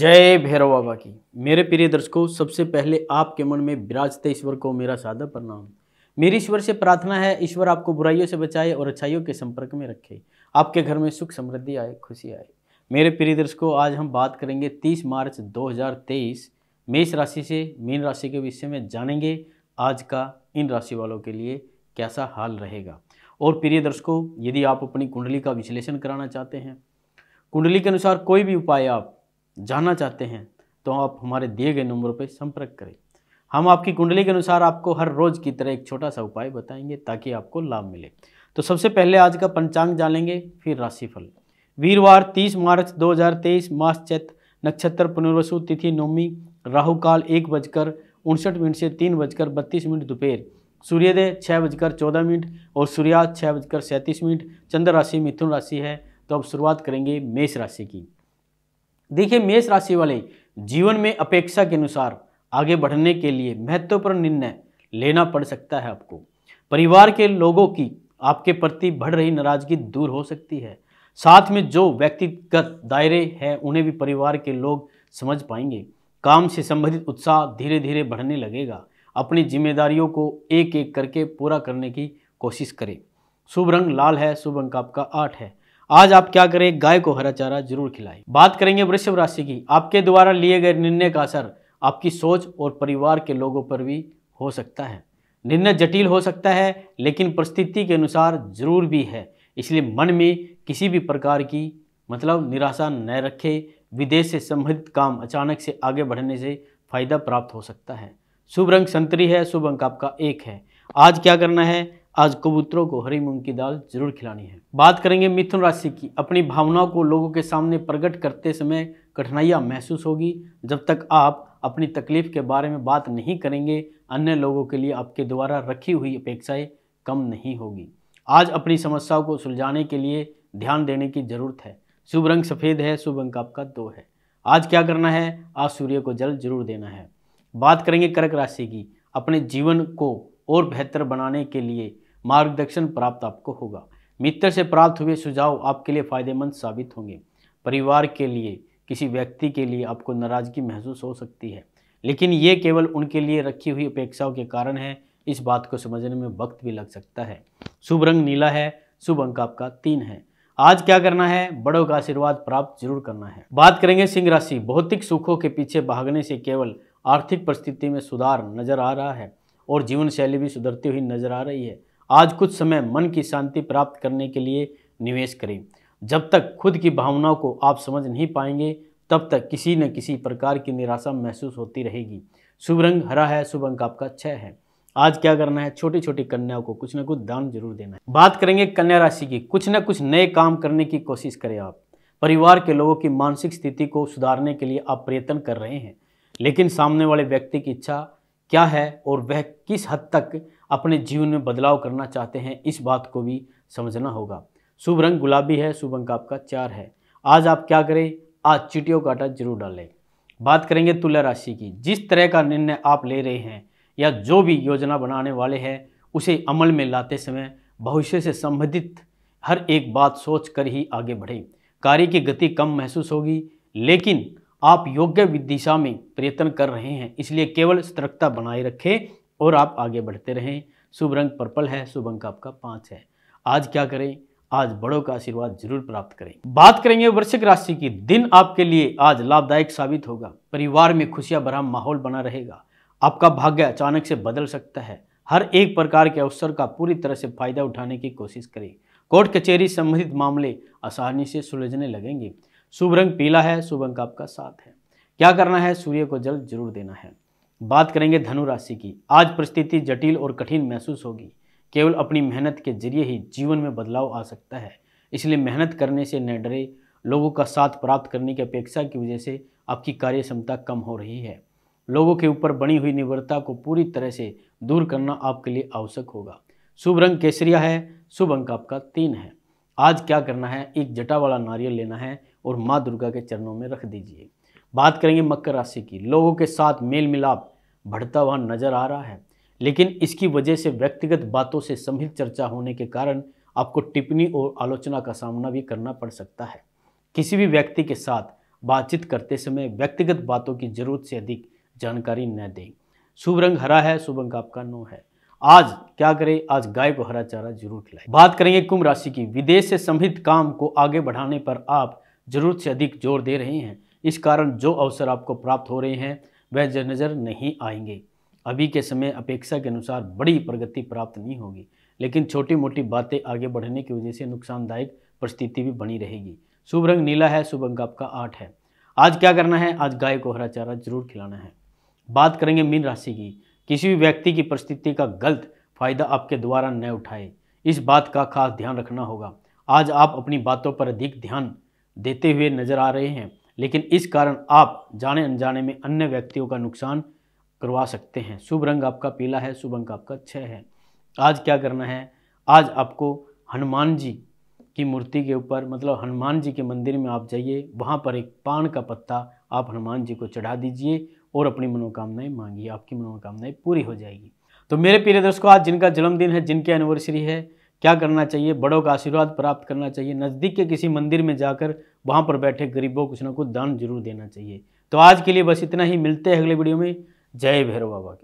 जय भैरव बाबा की मेरे प्रिय दर्शकों सबसे पहले आपके मन में विराजते ईश्वर को मेरा सादा प्रणाम मेरी ईश्वर से प्रार्थना है ईश्वर आपको बुराइयों से बचाए और अच्छाइयों के संपर्क में रखे आपके घर में सुख समृद्धि आए खुशी आए मेरे प्रिय दर्शकों आज हम बात करेंगे 30 मार्च 2023 मेष राशि से मीन राशि के विषय में जानेंगे आज का इन राशि वालों के लिए कैसा हाल रहेगा और प्रिय दर्शकों यदि आप अपनी कुंडली का विश्लेषण कराना चाहते हैं कुंडली के अनुसार कोई भी उपाय आप जानना चाहते हैं तो आप हमारे दिए गए नंबरों पर संपर्क करें हम आपकी कुंडली के अनुसार आपको हर रोज़ की तरह एक छोटा सा उपाय बताएंगे ताकि आपको लाभ मिले तो सबसे पहले आज का पंचांग जानेंगे फिर राशिफल वीरवार 30 मार्च 2023 मास चैत नक्षत्र पुनर्वसु तिथि नौमी राहु काल एक बजकर उनसठ मिनट से तीन बजकर बत्तीस मिनट दोपहर सूर्योदय छः बजकर चौदह मिनट और सूर्यास्त छः बजकर सैंतीस मिनट चंद्र राशि मिथुन राशि है तो अब शुरुआत करेंगे मेष राशि की देखिए मेष राशि वाले जीवन में अपेक्षा के अनुसार आगे बढ़ने के लिए महत्वपूर्ण निर्णय लेना पड़ सकता है आपको परिवार के लोगों की आपके प्रति बढ़ रही नाराजगी दूर हो सकती है साथ में जो व्यक्तिगत दायरे हैं उन्हें भी परिवार के लोग समझ पाएंगे काम से संबंधित उत्साह धीरे धीरे बढ़ने लगेगा अपनी जिम्मेदारियों को एक एक करके पूरा करने की कोशिश करें शुभ रंग लाल है शुभ अंक आपका आठ है आज आप क्या करें गाय को हरा चारा जरूर खिलाएं बात करेंगे वृषभ राशि की आपके द्वारा लिए गए निर्णय का असर आपकी सोच और परिवार के लोगों पर भी हो सकता है निर्णय जटिल हो सकता है लेकिन परिस्थिति के अनुसार जरूर भी है इसलिए मन में किसी भी प्रकार की मतलब निराशा न रखें विदेश से संबंधित काम अचानक से आगे बढ़ने से फायदा प्राप्त हो सकता है शुभ रंग संतरी है शुभ अंक आपका एक है आज क्या करना है आज कबूतरों को हरी मूंग की दाल जरूर खिलानी है बात करेंगे मिथुन राशि की अपनी भावनाओं को लोगों के सामने प्रकट करते समय कठिनाइयाँ महसूस होगी जब तक आप अपनी तकलीफ के बारे में बात नहीं करेंगे अन्य लोगों के लिए आपके द्वारा रखी हुई अपेक्षाएं कम नहीं होगी आज अपनी समस्याओं को सुलझाने के लिए ध्यान देने की ज़रूरत है शुभ रंग सफ़ेद है शुभ अंक आपका दो है आज क्या करना है आज सूर्य को जल जरूर देना है बात करेंगे कर्क राशि की अपने जीवन को और बेहतर बनाने के लिए मार्गदर्शन प्राप्त आपको होगा मित्र से प्राप्त हुए सुझाव आपके लिए फायदेमंद साबित होंगे परिवार के लिए किसी व्यक्ति के लिए आपको नाराज़गी महसूस हो सकती है लेकिन ये केवल उनके लिए रखी हुई अपेक्षाओं के कारण है इस बात को समझने में वक्त भी लग सकता है शुभ रंग नीला है शुभ अंक आपका तीन है आज क्या करना है बड़ों का आशीर्वाद प्राप्त जरूर करना है बात करेंगे सिंह राशि भौतिक सुखों के पीछे भागने से केवल आर्थिक परिस्थिति में सुधार नजर आ रहा है और जीवन शैली भी सुधरती हुई नजर आ रही है आज कुछ समय मन की शांति प्राप्त करने के लिए निवेश करें जब तक खुद की भावनाओं को आप समझ नहीं पाएंगे तब तक किसी न किसी प्रकार की निराशा महसूस होती रहेगी शुभ रंग हरा है शुभ अंक आपका छः है आज क्या करना है छोटी छोटी कन्याओं को कुछ ना कुछ दान जरूर देना है बात करेंगे कन्या राशि की कुछ ना कुछ नए काम करने की कोशिश करें आप परिवार के लोगों की मानसिक स्थिति को सुधारने के लिए आप प्रयत्न कर रहे हैं लेकिन सामने वाले व्यक्ति की इच्छा क्या है और वह किस हद तक अपने जीवन में बदलाव करना चाहते हैं इस बात को भी समझना होगा शुभ रंग गुलाबी है शुभ अंक आपका चार है आज आप क्या करें आज चिटियों का आटा जरूर डालें बात करेंगे तुला राशि की जिस तरह का निर्णय आप ले रहे हैं या जो भी योजना बनाने वाले हैं उसे अमल में लाते समय भविष्य से संबंधित हर एक बात सोच कर ही आगे बढ़ें कार्य की गति कम महसूस होगी लेकिन आप योग्य दिशा में प्रयत्न कर रहे हैं इसलिए केवल सतर्कता बनाए रखें और आप आगे बढ़ते रहें शुभ रंग पर्पल है शुभ अंक आपका पाँच है आज क्या करें आज बड़ों का आशीर्वाद जरूर प्राप्त करें बात करेंगे वृश्चिक राशि की दिन आपके लिए आज लाभदायक साबित होगा परिवार में खुशियां भरा माहौल बना रहेगा आपका भाग्य अचानक से बदल सकता है हर एक प्रकार के अवसर का पूरी तरह से फायदा उठाने की कोशिश करें कोर्ट कचहरी संबंधित मामले आसानी से सुलझने लगेंगे शुभ रंग पीला है शुभ अंक आपका साथ है क्या करना है सूर्य को जल जरूर देना है बात करेंगे धनु राशि की आज परिस्थिति जटिल और कठिन महसूस होगी केवल अपनी मेहनत के जरिए ही जीवन में बदलाव आ सकता है इसलिए मेहनत करने से न डरे लोगों का साथ प्राप्त करने की अपेक्षा की वजह से आपकी कार्य क्षमता कम हो रही है लोगों के ऊपर बनी हुई निर्भरता को पूरी तरह से दूर करना आपके लिए आवश्यक होगा शुभ रंग केसरिया है शुभ अंक आपका तीन है आज क्या करना है एक जटा वाला नारियल लेना है और माँ दुर्गा के चरणों में रख दीजिए बात करेंगे मकर राशि की लोगों के साथ मेल मिलाप बढ़ता हुआ नजर आ रहा है लेकिन इसकी वजह से व्यक्तिगत बातों से सम्मिलित चर्चा होने के कारण आपको टिप्पणी और आलोचना का सामना भी करना पड़ सकता है किसी भी व्यक्ति के साथ बातचीत करते समय व्यक्तिगत बातों की जरूरत से अधिक जानकारी न दें शुभ रंग हरा है शुभ अंक आपका नौ है आज क्या करें आज गाय को हरा चारा जरूर खिलाए बात करेंगे कुंभ राशि की विदेश से संभित काम को आगे बढ़ाने पर आप ज़रूरत से अधिक जोर दे रहे हैं इस कारण जो अवसर आपको प्राप्त हो रहे हैं वह नज़र नहीं आएंगे अभी के समय अपेक्षा के अनुसार बड़ी प्रगति प्राप्त नहीं होगी लेकिन छोटी मोटी बातें आगे बढ़ने की वजह से नुकसानदायक परिस्थिति भी बनी रहेगी शुभ रंग नीला है शुभ अंक आपका आठ है आज क्या करना है आज गाय को हरा चारा जरूर खिलाना है बात करेंगे मीन राशि की किसी भी व्यक्ति की परिस्थिति का गलत फायदा आपके द्वारा न उठाए इस बात का खास ध्यान रखना होगा आज आप अपनी बातों पर अधिक ध्यान देते हुए नजर आ रहे हैं लेकिन इस कारण आप जाने अनजाने में अन्य व्यक्तियों का नुकसान करवा सकते हैं शुभ रंग आपका पीला है शुभ अंक आपका छः है आज क्या करना है आज आपको हनुमान जी की मूर्ति के ऊपर मतलब हनुमान जी के मंदिर में आप जाइए वहाँ पर एक पान का पत्ता आप हनुमान जी को चढ़ा दीजिए और अपनी मनोकामनाएं मांगिए आपकी मनोकामनाएं पूरी हो जाएगी तो मेरे प्रिय दर्शकों आज जिनका जन्मदिन है जिनकी एनिवर्सरी है क्या करना चाहिए बड़ों का आशीर्वाद प्राप्त करना चाहिए नज़दीक के किसी मंदिर में जाकर वहाँ पर बैठे गरीबों को कुछ ना कुछ दान जरूर देना चाहिए तो आज के लिए बस इतना ही मिलते हैं अगले वीडियो में जय भैरव बाबा के